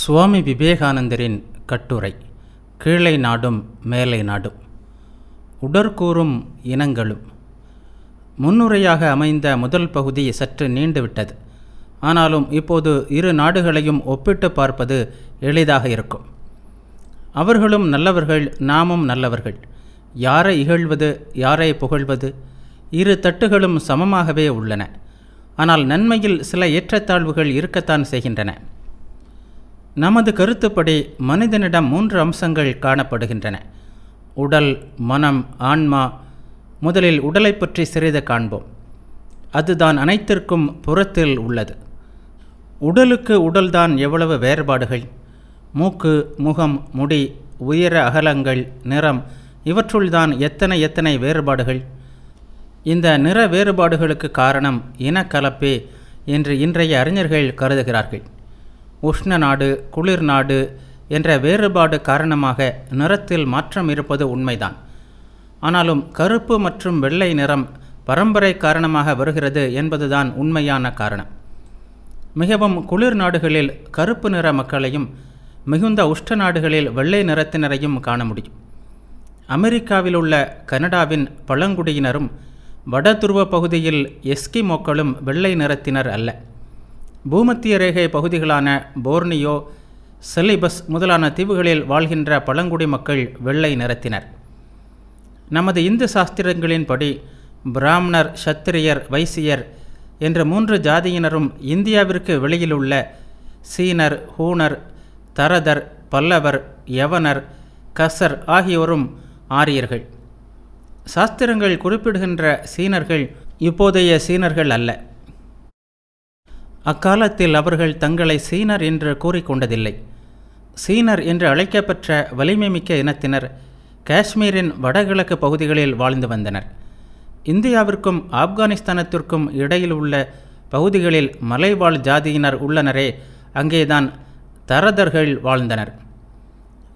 சுவாமி விவேகானந்தரின் கட்டுரை கீழை நாடும் மேலை நாடும் உடற்கூறும் இனங்களும் முன்னுரையாக அமைந்த முதல் பகுதி சற்று நீண்டுவிட்டது ஆனாலும் இப்போது இரு நாடுகளையும் ஒப்பிட்டு பார்ப்பது எளிதாக இருக்கும் அவர்களும் நல்லவர்கள் நாமும் நல்லவர்கள் யாரை இகழ்வது யாரை புகழ்வது இரு தட்டுகளும் சமமாகவே உள்ளன ஆனால் நன்மையில் சில ஏற்றத்தாழ்வுகள் இருக்கத்தான் செய்கின்றன நமது கருத்துப்படி மனிதனிடம் மூன்று அம்சங்கள் காணப்படுகின்றன உடல் மனம் ஆன்மா முதலில் உடலை பற்றி சிறிது காண்போம் அதுதான் அனைத்திற்கும் புறத்தில் உள்ளது உடலுக்கு உடல்தான் எவ்வளவு வேறுபாடுகள் மூக்கு முகம் முடி உயர அகலங்கள் நிறம் இவற்றுள்தான் எத்தனை எத்தனை வேறுபாடுகள் இந்த நிற வேறுபாடுகளுக்கு காரணம் இனக்கலப்பே என்று இன்றைய அறிஞர்கள் கருதுகிறார்கள் உஷ்ண நாடு குளிர் நாடு என்ற வேறுபாடு காரணமாக நிறத்தில் மாற்றம் இருப்பது உண்மைதான் ஆனாலும் கருப்பு மற்றும் வெள்ளை நிறம் பரம்பரை காரணமாக வருகிறது என்பதுதான் உண்மையான காரணம் மிகவும் குளிர் நாடுகளில் கருப்பு நிற மக்களையும் மிகுந்த உஷ்ட நாடுகளில் வெள்ளை நிறத்தினரையும் காண முடியும் அமெரிக்காவில் உள்ள கனடாவின் பழங்குடியினரும் வட துருவ பகுதியில் எஸ்கிமோக்களும் வெள்ளை நிறத்தினர் அல்ல பூமத்திய ரேகை பகுதிகளான போர்னியோ செலிபஸ் முதலான தீவுகளில் வாழ்கின்ற பழங்குடி மக்கள் வெள்ளை நிறத்தினர் நமது இந்து சாஸ்திரங்களின்படி பிராமணர் சத்திரியர் வைசியர் என்ற மூன்று ஜாதியினரும் இந்தியாவிற்கு வெளியில் உள்ள சீனர் ஹூனர் தரதர் பல்லவர் யவனர் கசர் ஆகியோரும் ஆரியர்கள் சாஸ்திரங்கள் குறிப்பிடுகின்ற சீனர்கள் இப்போதைய சீனர்கள் அல்ல அக்காலத்தில் அவர்கள் தங்களை சீனர் என்று கூறிக்கொண்டதில்லை சீனர் என்று அழைக்கப்பெற்ற வலிமை மிக்க இனத்தினர் காஷ்மீரின் வடகிழக்கு பகுதிகளில் வாழ்ந்து வந்தனர் இந்தியாவிற்கும் ஆப்கானிஸ்தானத்திற்கும் இடையில் உள்ள பகுதிகளில் மலைவாழ் ஜாதியினர் உள்ளனரே அங்கேதான் தரதர்கள் வாழ்ந்தனர்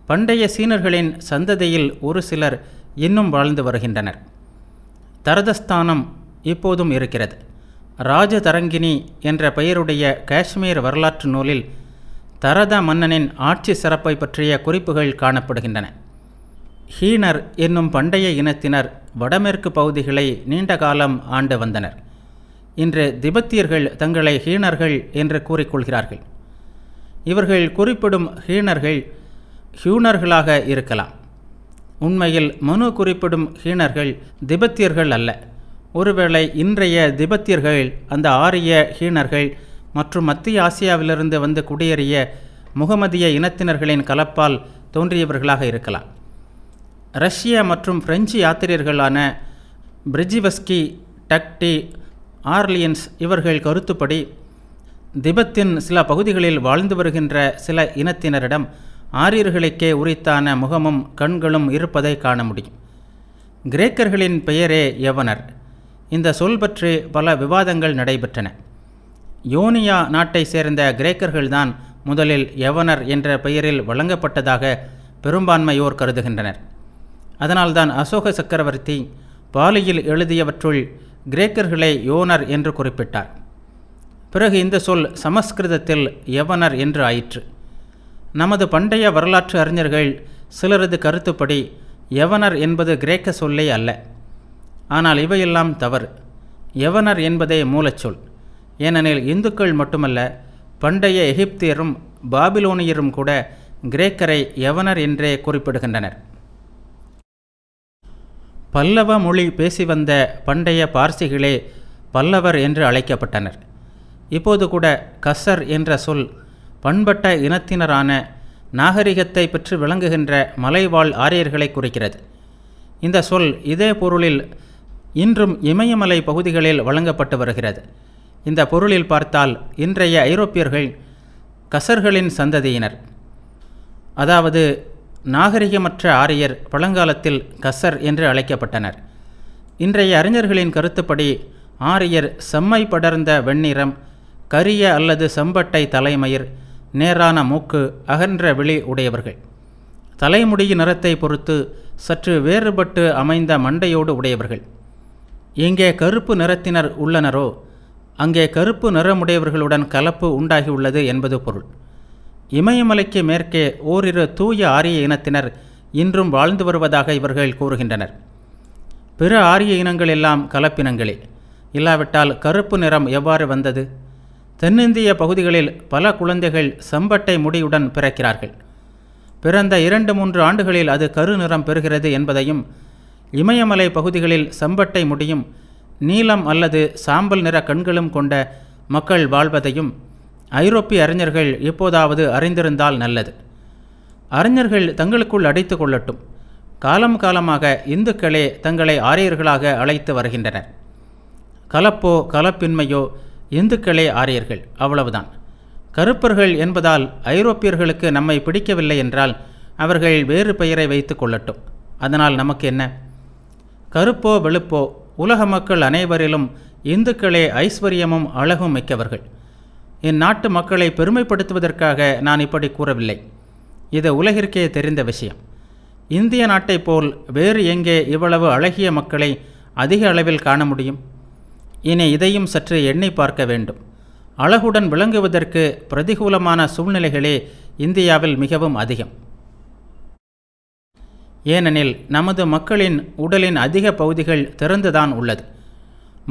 பண்டைய சீனர்களின் சந்ததியில் ஒரு சிலர் இன்னும் வாழ்ந்து வருகின்றனர் தரதஸ்தானம் இப்போதும் இருக்கிறது ராஜதரங்கினி என்ற பெயருடைய காஷ்மீர் வரலாற்று நூலில் தரத மன்னனின் ஆட்சி சிறப்பை பற்றிய குறிப்புகள் காணப்படுகின்றன ஹீனர் என்னும் பண்டைய இனத்தினர் வடமேற்கு பகுதிகளை நீண்ட காலம் ஆண்டு வந்தனர் இன்று திபெத்தியர்கள் தங்களை ஹீனர்கள் என்று கூறிக்கொள்கிறார்கள் இவர்கள் குறிப்பிடும் ஹீனர்கள் ஹியூனர்களாக இருக்கலாம் உண்மையில் மனு குறிப்பிடும் ஹீனர்கள் திபெத்தியர்கள் அல்ல ஒருவேளை இன்றைய திபெத்தியர்கள் அந்த ஆரிய ஹீனர்கள் மற்றும் மத்திய ஆசியாவிலிருந்து வந்து குடியேறிய முகமதிய இனத்தினர்களின் கலப்பால் தோன்றியவர்களாக இருக்கலாம் ரஷ்ய மற்றும் பிரெஞ்சு யாத்திரியர்களான பிரிஜிவஸ்கி டக்டி ஆர்லியன்ஸ் இவர்கள் கருத்துப்படி திபெத்தின் சில பகுதிகளில் வாழ்ந்து வருகின்ற சில இனத்தினரிடம் ஆரியர்களுக்கே உரித்தான முகமும் கண்களும் இருப்பதை காண முடியும் கிரேக்கர்களின் பெயரே யவனர் இந்த சொல் பற்றி பல விவாதங்கள் நடைபெற்றன யோனியா நாட்டை சேர்ந்த கிரேக்கர்கள்தான் முதலில் யவனர் என்ற பெயரில் வழங்கப்பட்டதாக பெரும்பான்மையோர் கருதுகின்றனர் அதனால்தான் அசோக சக்கரவர்த்தி பாலியில் எழுதியவற்றுள் கிரேக்கர்களை யோனர் என்று குறிப்பிட்டார் பிறகு இந்த சொல் சமஸ்கிருதத்தில் யவனர் என்று ஆயிற்று நமது பண்டைய வரலாற்று அறிஞர்கள் சிலரது கருத்துப்படி யவனர் என்பது கிரேக்க சொல்லே அல்ல ஆனால் இவையெல்லாம் தவறு எவனர் என்பதே மூலச்சொல் ஏனெனில் இந்துக்கள் மட்டுமல்ல பண்டைய எகிப்தியரும் பாபிலோனியரும் கூட கிரேக்கரை எவனர் என்றே குறிப்பிடுகின்றனர் பல்லவ மொழி பேசி வந்த பண்டைய பார்சிகளே பல்லவர் என்று அழைக்கப்பட்டனர் இப்போது கூட கசர் என்ற சொல் பண்பட்ட இனத்தினரான நாகரிகத்தை பெற்று விளங்குகின்ற மலைவாழ் ஆரியர்களை குறிக்கிறது இந்த சொல் இதே பொருளில் இன்றும் இமயமலை பகுதிகளில் வழங்கப்பட்டு வருகிறது இந்த பொருளில் பார்த்தால் இன்றைய ஐரோப்பியர்கள் கசர்களின் சந்ததியினர் அதாவது நாகரிகமற்ற ஆரியர் பழங்காலத்தில் கசர் என்று அழைக்கப்பட்டனர் இன்றைய அறிஞர்களின் கருத்துப்படி ஆரியர் செம்மை படர்ந்த வெண்ணிறம் கரிய அல்லது செம்பட்டை தலைமயிர் நேரான மூக்கு அகன்ற விழி உடையவர்கள் தலைமுடியின் நிறத்தை பொறுத்து சற்று வேறுபட்டு அமைந்த மண்டையோடு உடையவர்கள் எங்கே கருப்பு நிறத்தினர் உள்ளனரோ அங்கே கருப்பு நிறமுடையவர்களுடன் கலப்பு உண்டாகியுள்ளது என்பது பொருள் இமயமலைக்கு மேற்கே ஓரிரு தூய ஆரிய இனத்தினர் இன்றும் வாழ்ந்து வருவதாக இவர்கள் கூறுகின்றனர் பிற ஆரிய இனங்கள் எல்லாம் கலப்பினங்களே இல்லாவிட்டால் கருப்பு நிறம் எவ்வாறு வந்தது தென்னிந்திய பகுதிகளில் பல குழந்தைகள் செம்பட்டை முடியுடன் பிறக்கிறார்கள் பிறந்த இரண்டு மூன்று ஆண்டுகளில் அது கரு நிறம் பெறுகிறது என்பதையும் இமயமலை பகுதிகளில் செம்பட்டை முடியும் நீலம் அல்லது சாம்பல் நிற கண்களும் கொண்ட மக்கள் வாழ்வதையும் ஐரோப்பிய அறிஞர்கள் எப்போதாவது அறிந்திருந்தால் நல்லது அறிஞர்கள் தங்களுக்குள் அடைத்து கொள்ளட்டும் காலம் காலமாக இந்துக்களே தங்களை ஆரியர்களாக அழைத்து வருகின்றனர் கலப்போ கலப்பின்மையோ இந்துக்களே ஆரியர்கள் அவ்வளவுதான் கருப்பர்கள் என்பதால் ஐரோப்பியர்களுக்கு நம்மை பிடிக்கவில்லை என்றால் அவர்கள் வேறு பெயரை வைத்து கொள்ளட்டும் அதனால் நமக்கு என்ன கருப்போ வெளுப்போ உலக மக்கள் அனைவரிலும் இந்துக்களே ஐஸ்வர்யமும் அழகும் மிக்கவர்கள் இந்நாட்டு மக்களை பெருமைப்படுத்துவதற்காக நான் இப்படி கூறவில்லை இது உலகிற்கே தெரிந்த விஷயம் இந்திய நாட்டைப் போல் வேறு எங்கே இவ்வளவு அழகிய மக்களை அதிக அளவில் காண முடியும் இனி இதையும் சற்று எண்ணி பார்க்க வேண்டும் அழகுடன் விளங்குவதற்கு பிரதிகூலமான சூழ்நிலைகளே இந்தியாவில் மிகவும் அதிகம் ஏனெனில் நமது மக்களின் உடலின் அதிக பகுதிகள் திறந்துதான் உள்ளது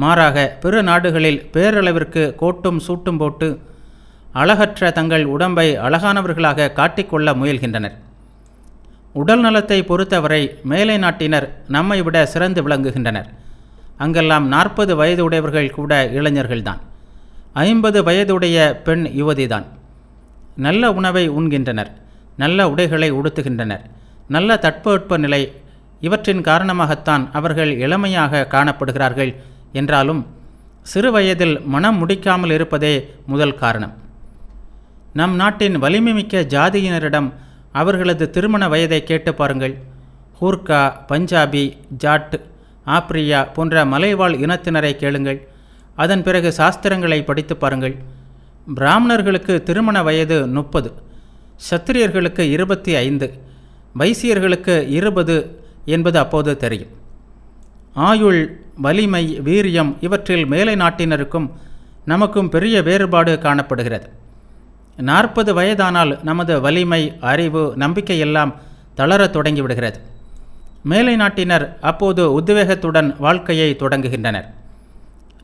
மாறாக பிற நாடுகளில் பேரளவிற்கு கோட்டும் சூட்டும் போட்டு அழகற்ற தங்கள் உடம்பை அழகானவர்களாக காட்டிக்கொள்ள முயல்கின்றனர் உடல் நலத்தை பொறுத்தவரை மேலை நாட்டினர் நம்மை விட சிறந்து விளங்குகின்றனர் அங்கெல்லாம் நாற்பது வயது உடையவர்கள் கூட இளைஞர்கள்தான் ஐம்பது வயதுடைய பெண் யுவதிதான் நல்ல உணவை உண்கின்றனர் நல்ல உடைகளை உடுத்துகின்றனர் நல்ல தட்பவெட்ப நிலை இவற்றின் காரணமாகத்தான் அவர்கள் இளமையாக காணப்படுகிறார்கள் என்றாலும் சிறு வயதில் மனம் முடிக்காமல் இருப்பதே முதல் காரணம் நம் நாட்டின் வலிமைமிக்க ஜாதியினரிடம் அவர்களது திருமண வயதை கேட்டு பாருங்கள் ஹூர்கா பஞ்சாபி ஜாட் ஆப்ரியா போன்ற மலைவாழ் இனத்தினரை கேளுங்கள் அதன் பிறகு சாஸ்திரங்களை படித்து பாருங்கள் பிராமணர்களுக்கு திருமண வயது முப்பது சத்திரியர்களுக்கு இருபத்தி ஐந்து வைசியர்களுக்கு இருபது என்பது அப்போது தெரியும் ஆயுள் வலிமை வீரியம் இவற்றில் மேலை நாட்டினருக்கும் நமக்கும் பெரிய வேறுபாடு காணப்படுகிறது நாற்பது வயதானால் நமது வலிமை அறிவு நம்பிக்கையெல்லாம் தளர தளரத் தொடங்கிவிடுகிறது மேலை நாட்டினர் அப்போது உத்வேகத்துடன் வாழ்க்கையை தொடங்குகின்றனர்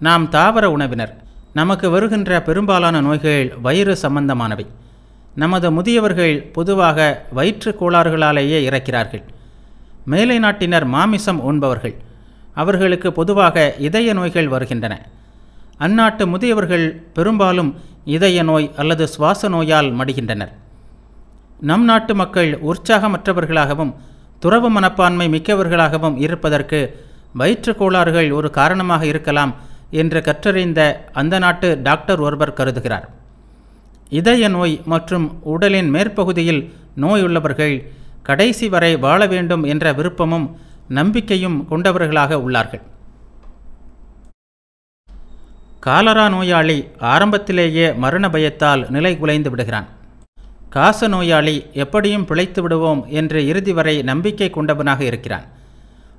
நாம் தாவர உணவினர் நமக்கு வருகின்ற பெரும்பாலான நோய்கள் வயிறு சம்பந்தமானவை நமது முதியவர்கள் பொதுவாக வயிற்று கோளாறுகளாலேயே இறக்கிறார்கள் மேலை நாட்டினர் மாமிசம் உண்பவர்கள் அவர்களுக்கு பொதுவாக இதய நோய்கள் வருகின்றன அந்நாட்டு முதியவர்கள் பெரும்பாலும் இதய நோய் அல்லது சுவாச நோயால் மடிகின்றனர் நம் நாட்டு மக்கள் உற்சாகமற்றவர்களாகவும் துறவு மனப்பான்மை மிக்கவர்களாகவும் இருப்பதற்கு வயிற்று கோளாறுகள் ஒரு காரணமாக இருக்கலாம் என்று கற்றறிந்த அந்த நாட்டு டாக்டர் ஒருவர் கருதுகிறார் இதய நோய் மற்றும் உடலின் மேற்பகுதியில் நோயுள்ளவர்கள் கடைசி வரை வாழ வேண்டும் என்ற விருப்பமும் நம்பிக்கையும் கொண்டவர்களாக உள்ளார்கள் காலரா நோயாளி ஆரம்பத்திலேயே மரண பயத்தால் நிலை குலைந்து விடுகிறான் காச நோயாளி எப்படியும் பிழைத்து விடுவோம் என்று இறுதி வரை நம்பிக்கை கொண்டவனாக இருக்கிறான்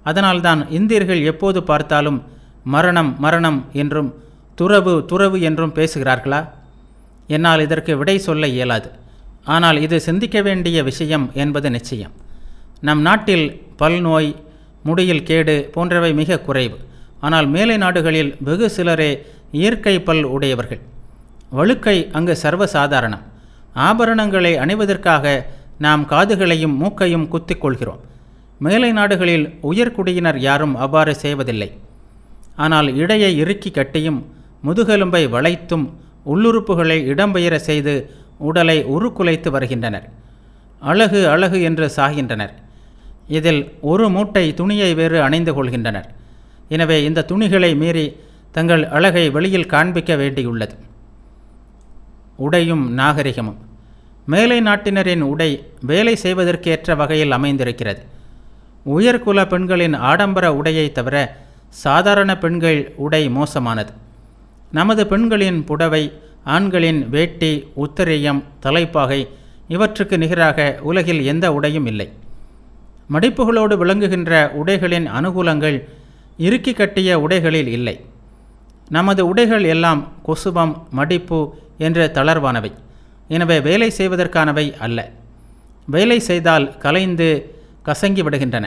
அதனால்தான் இந்தியர்கள் எப்போது பார்த்தாலும் மரணம் மரணம் என்றும் துறவு துறவு என்றும் பேசுகிறார்களா என்னால் இதற்கு விடை சொல்ல இயலாது ஆனால் இது சிந்திக்க வேண்டிய விஷயம் என்பது நிச்சயம் நம் நாட்டில் பல் நோய் முடியில் கேடு போன்றவை மிக குறைவு ஆனால் மேலை நாடுகளில் வெகு சிலரே இயற்கை பல் உடையவர்கள் வழுக்கை அங்கு சர்வசாதாரணம் ஆபரணங்களை அணிவதற்காக நாம் காதுகளையும் மூக்கையும் குத்திக் கொள்கிறோம் மேலை நாடுகளில் உயர்குடியினர் யாரும் அவ்வாறு செய்வதில்லை ஆனால் இடையை இறுக்கி கட்டியும் முதுகெலும்பை வளைத்தும் உள்ளுறுப்புகளை இடம்பெயர செய்து உடலை உருக்குலைத்து வருகின்றனர் அழகு அழகு என்று சாகின்றனர் இதில் ஒரு மூட்டை துணியை வேறு அணிந்து கொள்கின்றனர் எனவே இந்த துணிகளை மீறி தங்கள் அழகை வெளியில் காண்பிக்க வேண்டியுள்ளது உடையும் நாகரிகமும் மேலை நாட்டினரின் உடை வேலை செய்வதற்கேற்ற வகையில் அமைந்திருக்கிறது உயர்குல பெண்களின் ஆடம்பர உடையை தவிர சாதாரண பெண்கள் உடை மோசமானது நமது பெண்களின் புடவை ஆண்களின் வேட்டி உத்தரேயம் தலைப்பாகை இவற்றுக்கு நிகராக உலகில் எந்த உடையும் இல்லை மடிப்புகளோடு விளங்குகின்ற உடைகளின் அனுகூலங்கள் இறுக்கி கட்டிய உடைகளில் இல்லை நமது உடைகள் எல்லாம் கொசுபம் மடிப்பு என்று தளர்வானவை எனவே வேலை செய்வதற்கானவை அல்ல வேலை செய்தால் கலைந்து கசங்கி விடுகின்றன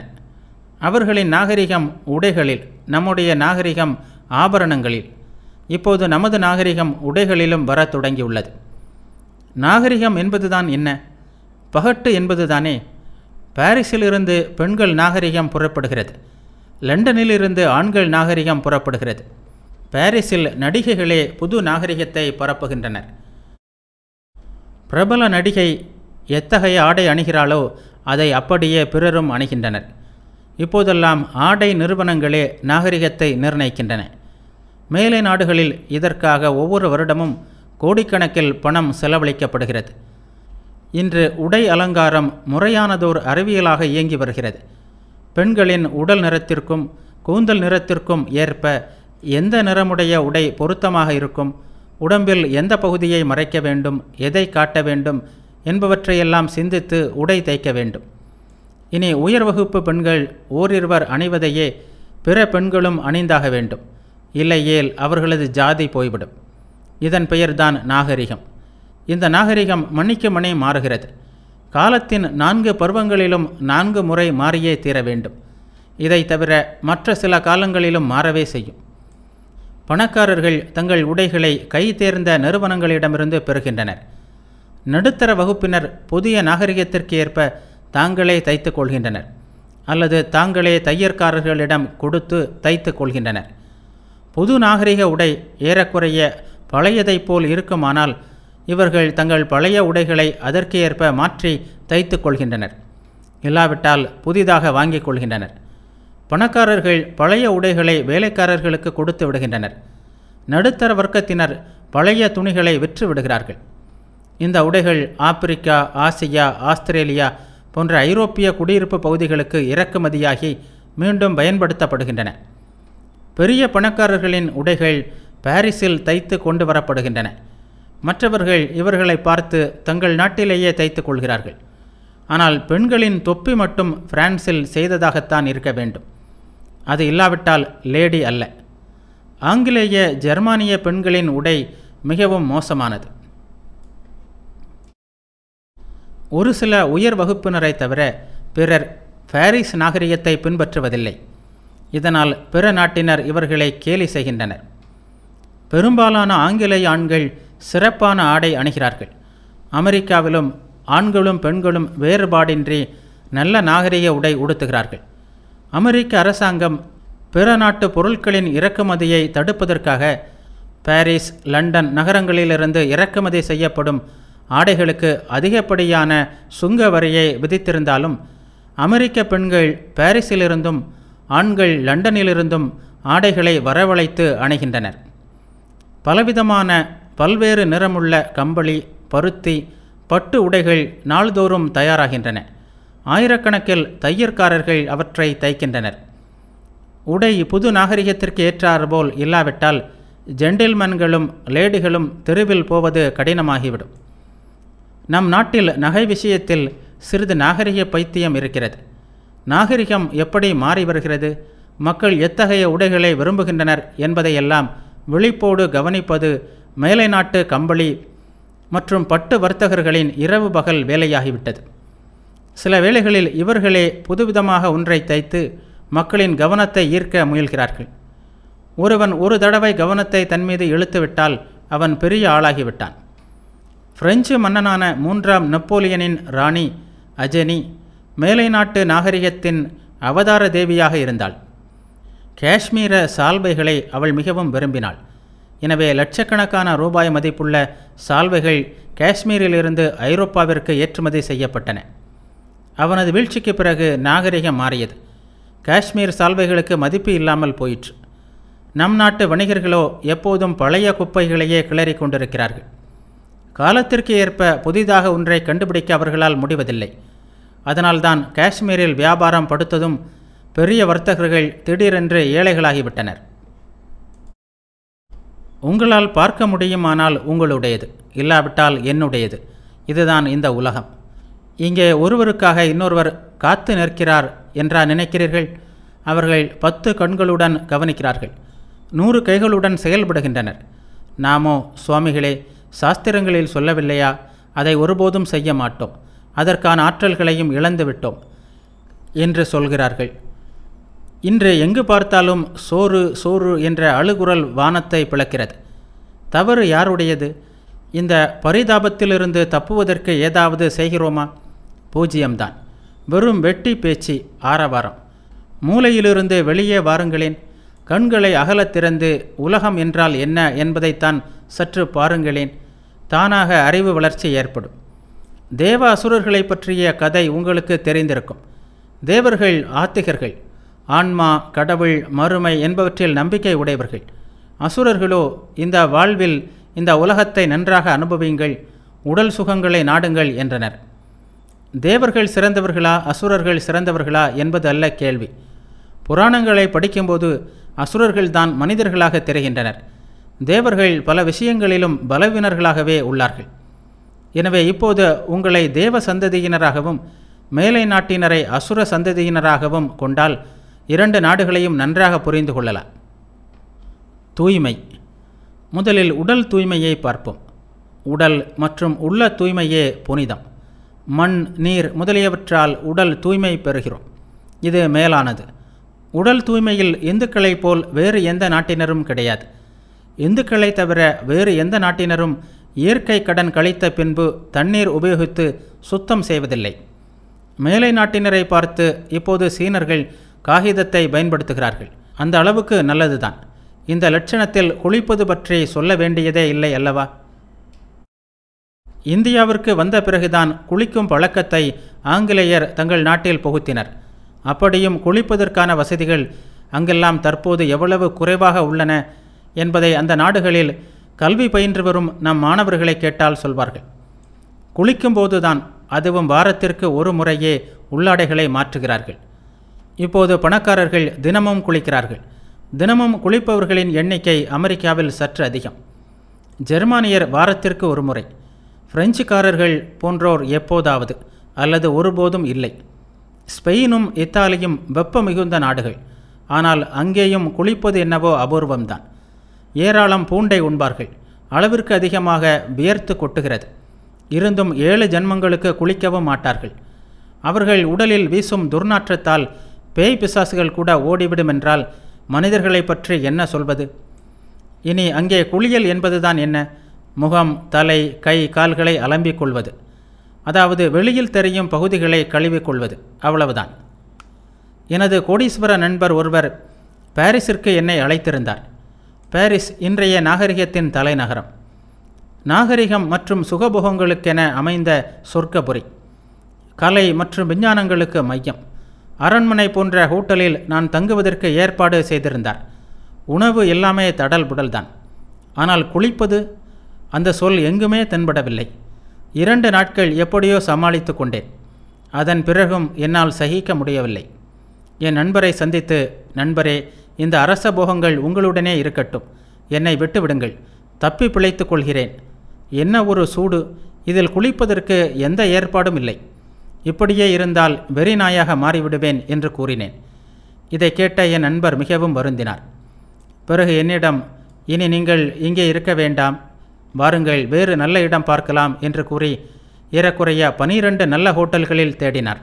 அவர்களின் நாகரிகம் உடைகளில் நம்முடைய நாகரிகம் ஆபரணங்களில் இப்போது நமது நாகரிகம் உடைகளிலும் வரத் தொடங்கியுள்ளது நாகரிகம் என்பதுதான் என்ன பகட்டு என்பதுதானே பாரிஸிலிருந்து பெண்கள் நாகரிகம் புறப்படுகிறது லண்டனிலிருந்து ஆண்கள் நாகரிகம் புறப்படுகிறது பாரிஸில் நடிகைகளே புது நாகரிகத்தை பரப்புகின்றனர் பிரபல நடிகை எத்தகைய ஆடை அணுகிறாளோ அதை அப்படியே பிறரும் அணுகின்றனர் இப்போதெல்லாம் ஆடை நிறுவனங்களே நாகரிகத்தை நிர்ணயிக்கின்றன மேலை நாடுகளில் இதற்காக ஒவ்வொரு வருடமும் கோடிக்கணக்கில் பணம் செலவழிக்கப்படுகிறது இன்று உடை அலங்காரம் முறையானதோர் அறிவியலாக இயங்கி வருகிறது பெண்களின் உடல் நிறத்திற்கும் கூந்தல் நிறத்திற்கும் ஏற்ப எந்த நிறமுடைய உடை பொருத்தமாக இருக்கும் உடம்பில் எந்த பகுதியை மறைக்க வேண்டும் எதை காட்ட வேண்டும் என்பவற்றையெல்லாம் சிந்தித்து உடை தைக்க வேண்டும் இனி உயர் வகுப்பு பெண்கள் ஓரிருவர் அணிவதையே பிற பெண்களும் அணிந்தாக வேண்டும் இல்லையேல் அவர்களது ஜாதி போய்விடும் இதன் பெயர்தான் நாகரிகம் இந்த நாகரிகம் மன்னிக்குமனே மாறுகிறது காலத்தின் நான்கு பருவங்களிலும் நான்கு முறை மாறியே தீர வேண்டும் இதை தவிர மற்ற சில காலங்களிலும் மாறவே செய்யும் பணக்காரர்கள் தங்கள் உடைகளை கை தேர்ந்த நிறுவனங்களிடமிருந்து பெறுகின்றனர் நடுத்தர வகுப்பினர் புதிய நாகரிகத்திற்கு ஏற்ப தாங்களே தைத்துக் கொள்கின்றனர் அல்லது தாங்களே தையற்காரர்களிடம் கொடுத்து தைத்துக் கொள்கின்றனர் புது நாகரிக உடை ஏறக்குறைய பழையதைப் போல் இருக்குமானால் இவர்கள் தங்கள் பழைய உடைகளை அதற்கு ஏற்ப மாற்றி தைத்து கொள்கின்றனர் இல்லாவிட்டால் புதிதாக வாங்கிக் கொள்கின்றனர் பணக்காரர்கள் பழைய உடைகளை வேலைக்காரர்களுக்கு கொடுத்து விடுகின்றனர் நடுத்தர வர்க்கத்தினர் பழைய துணிகளை விற்று விடுகிறார்கள் இந்த உடைகள் ஆப்பிரிக்கா ஆசியா ஆஸ்திரேலியா போன்ற ஐரோப்பிய குடியிருப்பு பகுதிகளுக்கு இறக்குமதியாகி மீண்டும் பயன்படுத்தப்படுகின்றன பெரிய பணக்காரர்களின் உடைகள் பாரிஸில் தைத்து கொண்டு வரப்படுகின்றன மற்றவர்கள் இவர்களை பார்த்து தங்கள் நாட்டிலேயே தைத்து கொள்கிறார்கள் ஆனால் பெண்களின் தொப்பி மட்டும் பிரான்சில் செய்ததாகத்தான் இருக்க வேண்டும் அது இல்லாவிட்டால் லேடி அல்ல ஆங்கிலேய ஜெர்மானிய பெண்களின் உடை மிகவும் மோசமானது ஒரு சில உயர் வகுப்பினரை தவிர பிறர் பாரிஸ் நாகரிகத்தை பின்பற்றுவதில்லை இதனால் பிற நாட்டினர் இவர்களை கேலி செய்கின்றனர் பெரும்பாலான ஆங்கிலேய ஆண்கள் சிறப்பான ஆடை அணுகிறார்கள் அமெரிக்காவிலும் ஆண்களும் பெண்களும் வேறுபாடின்றி நல்ல நாகரிக உடை உடுத்துகிறார்கள் அமெரிக்க அரசாங்கம் பிற நாட்டு பொருட்களின் இறக்குமதியை தடுப்பதற்காக பாரிஸ் லண்டன் நகரங்களிலிருந்து இறக்குமதி செய்யப்படும் ஆடைகளுக்கு அதிகப்படியான சுங்க வரியை விதித்திருந்தாலும் அமெரிக்க பெண்கள் பாரிஸிலிருந்தும் ஆண்கள் லண்டனிலிருந்தும் ஆடைகளை வரவழைத்து அணைகின்றனர் பலவிதமான பல்வேறு நிறமுள்ள கம்பளி பருத்தி பட்டு உடைகள் நாள்தோறும் தயாராகின்றன ஆயிரக்கணக்கில் தையற்காரர்கள் அவற்றை தைக்கின்றனர் உடை புது நாகரிகத்திற்கு போல் இல்லாவிட்டால் ஜென்டில்மன்களும் லேடிகளும் தெருவில் போவது கடினமாகிவிடும் நம் நாட்டில் நகை விஷயத்தில் சிறிது நாகரிக பைத்தியம் இருக்கிறது நாகரிகம் எப்படி மாறி வருகிறது மக்கள் எத்தகைய உடைகளை விரும்புகின்றனர் என்பதையெல்லாம் விழிப்போடு கவனிப்பது மேலை நாட்டு கம்பளி மற்றும் பட்டு வர்த்தகர்களின் இரவு பகல் வேலையாகிவிட்டது சில வேளைகளில் இவர்களே புதுவிதமாக ஒன்றை தைத்து மக்களின் கவனத்தை ஈர்க்க முயல்கிறார்கள் ஒருவன் ஒரு தடவை கவனத்தை தன் மீது இழுத்துவிட்டால் அவன் பெரிய ஆளாகிவிட்டான் பிரெஞ்சு மன்னனான மூன்றாம் நெப்போலியனின் ராணி அஜனி மேலை நாட்டு நாகரிகத்தின் அவதார தேவியாக இருந்தாள் காஷ்மீர சால்வைகளை அவள் மிகவும் விரும்பினாள் எனவே லட்சக்கணக்கான ரூபாய் மதிப்புள்ள சால்வைகள் காஷ்மீரிலிருந்து ஐரோப்பாவிற்கு ஏற்றுமதி செய்யப்பட்டன அவனது வீழ்ச்சிக்கு பிறகு நாகரிகம் மாறியது காஷ்மீர் சால்வைகளுக்கு மதிப்பு இல்லாமல் போயிற்று நம் நாட்டு வணிகர்களோ எப்போதும் பழைய குப்பைகளையே கிளறி கொண்டிருக்கிறார்கள் காலத்திற்கு ஏற்ப புதிதாக ஒன்றை கண்டுபிடிக்க அவர்களால் முடிவதில்லை அதனால்தான் காஷ்மீரில் வியாபாரம் படுத்ததும் பெரிய வர்த்தகர்கள் திடீரென்று ஏழைகளாகிவிட்டனர் உங்களால் பார்க்க முடியுமானால் உங்களுடையது இல்லாவிட்டால் என்னுடையது இதுதான் இந்த உலகம் இங்கே ஒருவருக்காக இன்னொருவர் காத்து நிற்கிறார் என்றா நினைக்கிறீர்கள் அவர்கள் பத்து கண்களுடன் கவனிக்கிறார்கள் நூறு கைகளுடன் செயல்படுகின்றனர் நாமோ சுவாமிகளே சாஸ்திரங்களில் சொல்லவில்லையா அதை ஒருபோதும் செய்ய மாட்டோம் அதற்கான ஆற்றல்களையும் இழந்துவிட்டோம் என்று சொல்கிறார்கள் இன்று எங்கு பார்த்தாலும் சோறு சோறு என்ற அழுகுரல் வானத்தை பிளக்கிறது தவறு யாருடையது இந்த பரிதாபத்திலிருந்து தப்புவதற்கு ஏதாவது செய்கிறோமா பூஜ்யம்தான் வெறும் வெட்டி பேச்சு ஆரவாரம் மூளையிலிருந்து வெளியே வாருங்களேன் கண்களை அகலத் திறந்து உலகம் என்றால் என்ன என்பதைத்தான் சற்று பாருங்களேன் தானாக அறிவு வளர்ச்சி ஏற்படும் தேவ அசுரர்களை பற்றிய கதை உங்களுக்கு தெரிந்திருக்கும் தேவர்கள் ஆத்திகர்கள் ஆன்மா கடவுள் மறுமை என்பவற்றில் நம்பிக்கை உடையவர்கள் அசுரர்களோ இந்த வாழ்வில் இந்த உலகத்தை நன்றாக அனுபவியுங்கள் உடல் சுகங்களை நாடுங்கள் என்றனர் தேவர்கள் சிறந்தவர்களா அசுரர்கள் சிறந்தவர்களா என்பது அல்ல கேள்வி புராணங்களை படிக்கும்போது அசுரர்கள்தான் மனிதர்களாக தெரிகின்றனர் தேவர்கள் பல விஷயங்களிலும் பலவினர்களாகவே உள்ளார்கள் எனவே இப்போது உங்களை தேவ சந்ததியினராகவும் மேலை நாட்டினரை அசுர சந்ததியினராகவும் கொண்டால் இரண்டு நாடுகளையும் நன்றாக புரிந்து கொள்ளலாம் தூய்மை முதலில் உடல் தூய்மையை பார்ப்போம் உடல் மற்றும் உள்ள தூய்மையே புனிதம் மண் நீர் முதலியவற்றால் உடல் தூய்மை பெறுகிறோம் இது மேலானது உடல் தூய்மையில் இந்துக்களைப் போல் வேறு எந்த நாட்டினரும் கிடையாது இந்துக்களை தவிர வேறு எந்த நாட்டினரும் இயற்கை கடன் கழித்த பின்பு தண்ணீர் உபயோகித்து சுத்தம் செய்வதில்லை மேலை நாட்டினரை பார்த்து இப்போது சீனர்கள் காகிதத்தை பயன்படுத்துகிறார்கள் அந்த அளவுக்கு நல்லதுதான் இந்த லட்சணத்தில் குளிப்பது பற்றி சொல்ல வேண்டியதே இல்லை அல்லவா இந்தியாவிற்கு வந்த பிறகுதான் குளிக்கும் பழக்கத்தை ஆங்கிலேயர் தங்கள் நாட்டில் புகுத்தினர் அப்படியும் குளிப்பதற்கான வசதிகள் அங்கெல்லாம் தற்போது எவ்வளவு குறைவாக உள்ளன என்பதை அந்த நாடுகளில் கல்வி பயின்று வரும் நம் மாணவர்களை கேட்டால் சொல்வார்கள் குளிக்கும்போதுதான் அதுவும் வாரத்திற்கு ஒரு முறையே உள்ளாடைகளை மாற்றுகிறார்கள் இப்போது பணக்காரர்கள் தினமும் குளிக்கிறார்கள் தினமும் குளிப்பவர்களின் எண்ணிக்கை அமெரிக்காவில் சற்று அதிகம் ஜெர்மானியர் வாரத்திற்கு ஒரு முறை பிரெஞ்சுக்காரர்கள் போன்றோர் எப்போதாவது அல்லது ஒருபோதும் இல்லை ஸ்பெயினும் இத்தாலியும் வெப்ப மிகுந்த நாடுகள் ஆனால் அங்கேயும் குளிப்பது என்னவோ அபூர்வம்தான் ஏராளம் பூண்டை உண்பார்கள் அளவிற்கு அதிகமாக வியர்த்து கொட்டுகிறது இருந்தும் ஏழு ஜென்மங்களுக்கு குளிக்கவும் மாட்டார்கள் அவர்கள் உடலில் வீசும் துர்நாற்றத்தால் பேய் பிசாசுகள் கூட ஓடிவிடும் என்றால் மனிதர்களை பற்றி என்ன சொல்வது இனி அங்கே குளியல் என்பதுதான் என்ன முகம் தலை கை கால்களை அலம்பிக் கொள்வது அதாவது வெளியில் தெரியும் பகுதிகளை கழுவிக்கொள்வது அவ்வளவுதான் எனது கோடீஸ்வர நண்பர் ஒருவர் பாரிஸிற்கு என்னை அழைத்திருந்தார் பாரிஸ் இன்றைய நாகரிகத்தின் தலைநகரம் நாகரிகம் மற்றும் சுகபோகங்களுக்கென அமைந்த சொர்க்கபுரி கலை மற்றும் விஞ்ஞானங்களுக்கு மையம் அரண்மனை போன்ற ஹோட்டலில் நான் தங்குவதற்கு ஏற்பாடு செய்திருந்தார் உணவு எல்லாமே தடல் புடல்தான் ஆனால் குளிப்பது அந்த சொல் எங்குமே தென்படவில்லை இரண்டு நாட்கள் எப்படியோ சமாளித்து கொண்டேன் அதன் பிறகும் என்னால் சகிக்க முடியவில்லை என் நண்பரை சந்தித்து நண்பரே இந்த அரச போகங்கள் உங்களுடனே இருக்கட்டும் என்னை விட்டுவிடுங்கள் தப்பி பிழைத்துக் கொள்கிறேன் என்ன ஒரு சூடு இதில் குளிப்பதற்கு எந்த ஏற்பாடும் இல்லை இப்படியே இருந்தால் வெறி நாயாக மாறிவிடுவேன் என்று கூறினேன் இதை கேட்ட என் நண்பர் மிகவும் வருந்தினார் பிறகு என்னிடம் இனி நீங்கள் இங்கே இருக்க வேண்டாம் வாருங்கள் வேறு நல்ல இடம் பார்க்கலாம் என்று கூறி ஏறக்குறைய பனிரெண்டு நல்ல ஹோட்டல்களில் தேடினார்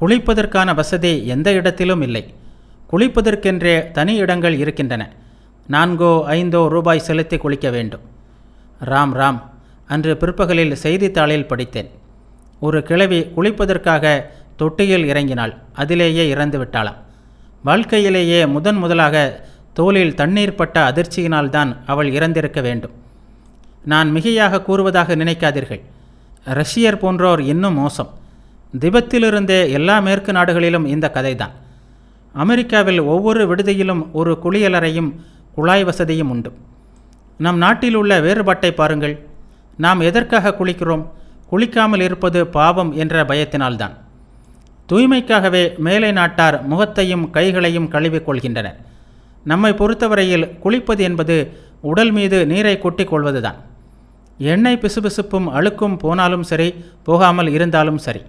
குளிப்பதற்கான வசதி எந்த இடத்திலும் இல்லை குளிப்பதற்கென்றே தனி இடங்கள் இருக்கின்றன நான்கோ ஐந்தோ ரூபாய் செலுத்தி குளிக்க வேண்டும் ராம் ராம் அன்று பிற்பகலில் செய்தித்தாளில் படித்தேன் ஒரு கிழவி குளிப்பதற்காக தொட்டியில் இறங்கினாள் அதிலேயே இறந்து விட்டாளாம் வாழ்க்கையிலேயே முதன் முதலாக தோலில் தண்ணீர் பட்ட அதிர்ச்சியினால்தான் அவள் இறந்திருக்க வேண்டும் நான் மிகையாக கூறுவதாக நினைக்காதீர்கள் ரஷ்யர் போன்றோர் இன்னும் மோசம் திபத்திலிருந்தே எல்லா மேற்கு நாடுகளிலும் இந்த கதைதான் அமெரிக்காவில் ஒவ்வொரு விடுதியிலும் ஒரு குளியலறையும் குழாய் வசதியும் உண்டு நம் நாட்டில் உள்ள வேறுபாட்டை பாருங்கள் நாம் எதற்காக குளிக்கிறோம் குளிக்காமல் இருப்பது பாவம் என்ற பயத்தினால்தான் தூய்மைக்காகவே மேலை நாட்டார் முகத்தையும் கைகளையும் கழுவிக்கொள்கின்றனர் நம்மை பொறுத்தவரையில் குளிப்பது என்பது உடல் மீது நீரை கொட்டிக் கொள்வதுதான் எண்ணெய் பிசுபிசுப்பும் அழுக்கும் போனாலும் சரி போகாமல் இருந்தாலும் சரி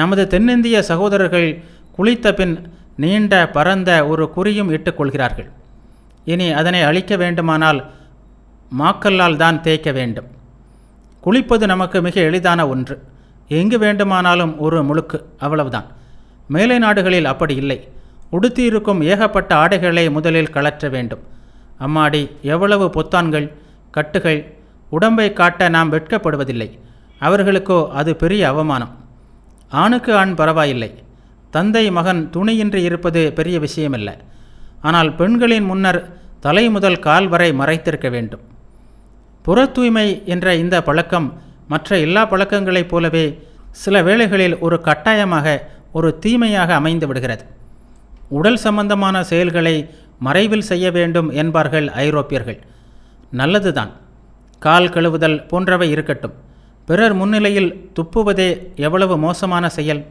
நமது தென்னிந்திய சகோதரர்கள் குளித்த பின் நீண்ட பரந்த ஒரு குறியும் இட்டுக்கொள்கிறார்கள் இனி அதனை அழிக்க வேண்டுமானால் மாக்கல்லால் தான் தேய்க்க வேண்டும் குளிப்பது நமக்கு மிக எளிதான ஒன்று எங்கு வேண்டுமானாலும் ஒரு முழுக்கு அவ்வளவுதான் மேலை நாடுகளில் அப்படி இல்லை உடுத்தியிருக்கும் ஏகப்பட்ட ஆடைகளை முதலில் கலற்ற வேண்டும் அம்மாடி எவ்வளவு பொத்தான்கள் கட்டுகள் உடம்பை காட்ட நாம் வெட்கப்படுவதில்லை அவர்களுக்கோ அது பெரிய அவமானம் ஆணுக்கு ஆண் பரவாயில்லை தந்தை மகன் துணையின்றி இருப்பது பெரிய விஷயமல்ல ஆனால் பெண்களின் முன்னர் தலை முதல் கால் வரை மறைத்திருக்க வேண்டும் புற தூய்மை என்ற இந்த பழக்கம் மற்ற எல்லா பழக்கங்களைப் போலவே சில வேளைகளில் ஒரு கட்டாயமாக ஒரு தீமையாக அமைந்து விடுகிறது உடல் சம்பந்தமான செயல்களை மறைவில் செய்ய வேண்டும் என்பார்கள் ஐரோப்பியர்கள் நல்லதுதான் கால் கழுவுதல் போன்றவை இருக்கட்டும் பிறர் முன்னிலையில் துப்புவதே எவ்வளவு மோசமான செயல்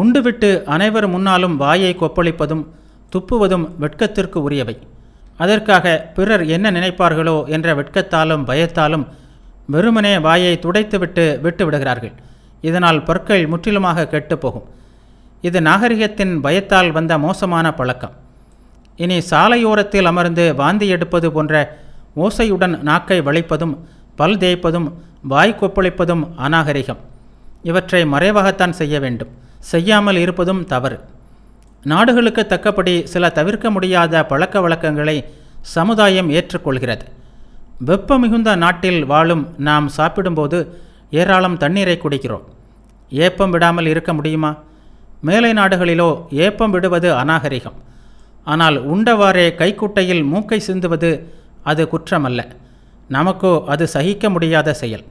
உண்டுவிட்டு அனைவர் முன்னாலும் வாயை கொப்பளிப்பதும் துப்புவதும் வெட்கத்திற்கு உரியவை அதற்காக பிறர் என்ன நினைப்பார்களோ என்ற வெட்கத்தாலும் பயத்தாலும் வெறுமனே வாயை துடைத்துவிட்டு விட்டு விடுகிறார்கள் இதனால் பற்கள் முற்றிலுமாக கெட்டுப்போகும் இது நாகரிகத்தின் பயத்தால் வந்த மோசமான பழக்கம் இனி சாலையோரத்தில் அமர்ந்து வாந்தி எடுப்பது போன்ற ஓசையுடன் நாக்கை வளைப்பதும் பல் தேய்ப்பதும் வாய் கொப்பளிப்பதும் அநாகரிகம் இவற்றை மறைவாகத்தான் செய்ய வேண்டும் செய்யாமல் இருப்பதும் தவறு நாடுகளுக்கு தக்கபடி சில தவிர்க்க முடியாத பழக்க வழக்கங்களை சமுதாயம் ஏற்றுக்கொள்கிறது வெப்ப மிகுந்த நாட்டில் வாழும் நாம் சாப்பிடும்போது ஏராளம் தண்ணீரை குடிக்கிறோம் ஏப்பம் விடாமல் இருக்க முடியுமா மேலை நாடுகளிலோ ஏப்பம் விடுவது அநாகரிகம் ஆனால் உண்டவாறே கைக்குட்டையில் மூக்கை சிந்துவது அது குற்றமல்ல நமக்கோ அது சகிக்க முடியாத செயல்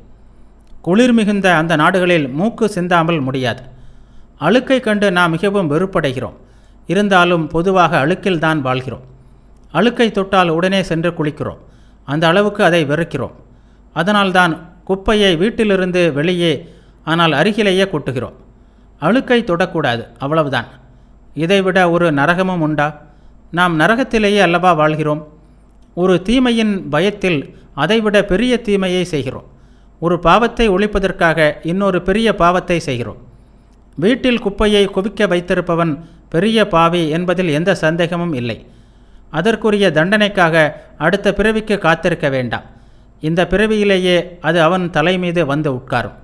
குளிர் மிகுந்த அந்த நாடுகளில் மூக்கு சிந்தாமல் முடியாது அழுக்கை கண்டு நாம் மிகவும் வெறுப்படைகிறோம் இருந்தாலும் பொதுவாக அழுக்கில் தான் வாழ்கிறோம் அழுக்கை தொட்டால் உடனே சென்று குளிக்கிறோம் அந்த அளவுக்கு அதை வெறுக்கிறோம் அதனால்தான் குப்பையை வீட்டிலிருந்து வெளியே ஆனால் அருகிலேயே கொட்டுகிறோம் அழுக்கை தொடக்கூடாது அவ்வளவுதான் இதைவிட ஒரு நரகமும் உண்டா நாம் நரகத்திலேயே அல்லவா வாழ்கிறோம் ஒரு தீமையின் பயத்தில் அதைவிட பெரிய தீமையை செய்கிறோம் ஒரு பாவத்தை ஒழிப்பதற்காக இன்னொரு பெரிய பாவத்தை செய்கிறோம் வீட்டில் குப்பையை குவிக்க வைத்திருப்பவன் பெரிய பாவி என்பதில் எந்த சந்தேகமும் இல்லை அதற்குரிய தண்டனைக்காக அடுத்த பிறவிக்கு காத்திருக்க வேண்டாம் இந்த பிறவியிலேயே அது அவன் தலை மீது வந்து உட்காரும்